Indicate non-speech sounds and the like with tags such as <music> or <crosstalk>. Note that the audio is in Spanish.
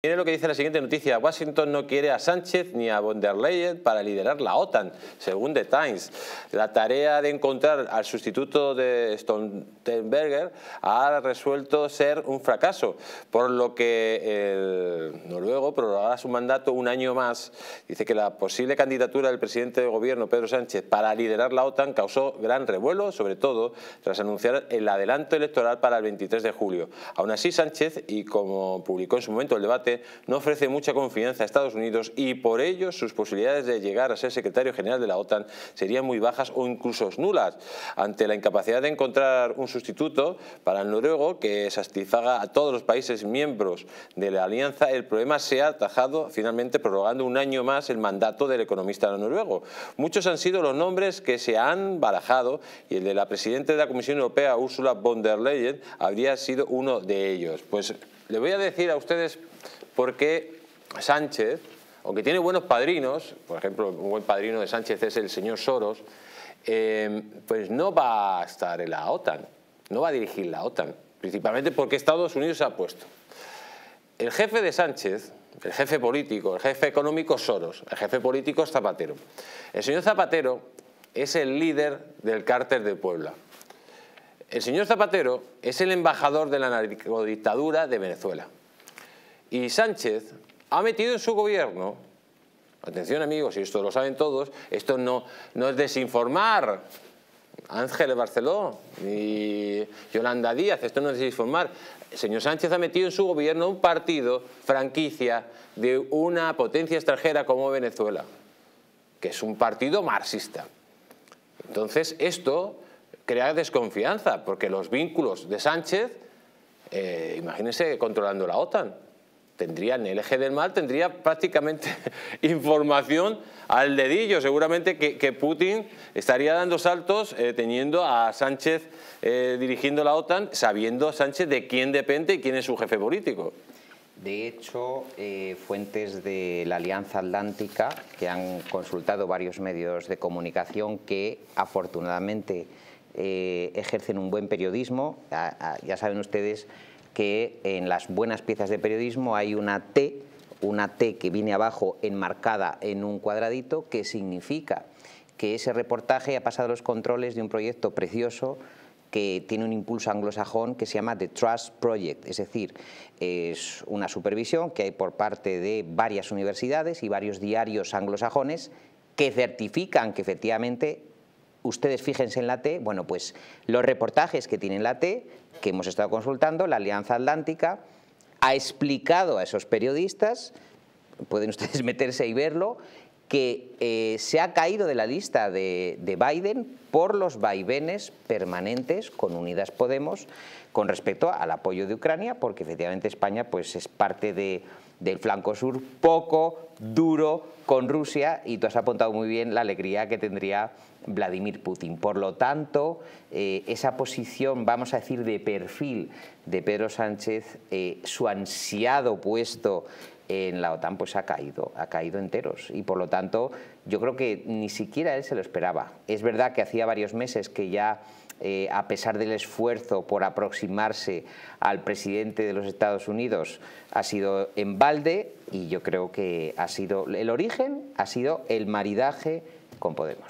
Tiene lo que dice la siguiente noticia. Washington no quiere a Sánchez ni a von der Leyen para liderar la OTAN, según The Times. La tarea de encontrar al sustituto de Stoltenberger ha resuelto ser un fracaso, por lo que el noruego prorrogará su mandato un año más. Dice que la posible candidatura del presidente de gobierno, Pedro Sánchez, para liderar la OTAN causó gran revuelo, sobre todo tras anunciar el adelanto electoral para el 23 de julio. Aún así, Sánchez, y como publicó en su momento el debate, no ofrece mucha confianza a Estados Unidos y por ello sus posibilidades de llegar a ser secretario general de la OTAN serían muy bajas o incluso nulas. Ante la incapacidad de encontrar un sustituto para el noruego que satisfaga a todos los países miembros de la alianza, el problema se ha atajado finalmente prorrogando un año más el mandato del economista noruego. Muchos han sido los nombres que se han barajado y el de la presidenta de la Comisión Europea, Ursula von der Leyen, habría sido uno de ellos. Pues le voy a decir a ustedes porque Sánchez, aunque tiene buenos padrinos, por ejemplo, un buen padrino de Sánchez es el señor Soros, eh, pues no va a estar en la OTAN, no va a dirigir la OTAN, principalmente porque Estados Unidos se ha puesto. El jefe de Sánchez, el jefe político, el jefe económico Soros, el jefe político es Zapatero. El señor Zapatero es el líder del cárter de Puebla. El señor Zapatero es el embajador de la dictadura de Venezuela y Sánchez ha metido en su gobierno, atención amigos, y esto lo saben todos, esto no, no es desinformar, Ángel Barceló ni Yolanda Díaz, esto no es desinformar, el señor Sánchez ha metido en su gobierno un partido franquicia de una potencia extranjera como Venezuela, que es un partido marxista. Entonces esto crea desconfianza, porque los vínculos de Sánchez, eh, imagínense controlando la OTAN, tendría en el eje del mar, tendría prácticamente <laughs> información al dedillo. Seguramente que, Putin estaría dando saltos eh, teniendo a Sánchez eh, dirigiendo la OTAN, sabiendo Sánchez de quién depende y quién es su jefe político. De hecho, eh, fuentes de la Alianza Atlántica, que han consultado varios medios de comunicación que afortunadamente ejercen un buen periodismo, ya saben ustedes que en las buenas piezas de periodismo hay una T, una T que viene abajo enmarcada en un cuadradito que significa que ese reportaje ha pasado los controles de un proyecto precioso que tiene un impulso anglosajón que se llama The Trust Project, es decir, es una supervisión que hay por parte de varias universidades y varios diarios anglosajones que certifican que efectivamente ustedes fíjense en la T, bueno, pues los reportajes que tiene la T, que hemos estado consultando, la Alianza Atlántica, ha explicado a esos periodistas, pueden ustedes <laughs> meterse y verlo, que eh, se ha caído de la lista de, Biden por los vaivenes permanentes con Unidas Podemos con respecto al apoyo de Ucrania, porque efectivamente España pues, es parte de del flanco sur, poco, duro con Rusia y tú has apuntado muy bien la alegría que tendría Vladimir Putin. Por lo tanto, eh, esa posición, vamos a decir, de perfil de Pedro Sánchez, eh, su ansiado puesto en la OTAN, pues ha caído, ha caído enteros. Y por lo tanto, yo creo que ni siquiera él se lo esperaba. Es verdad que hacía varios meses que ya eh, a pesar del esfuerzo por aproximarse al presidente de los Estados Unidos, ha sido en balde y yo creo que ha sido el origen, ha sido el maridaje con Podemos.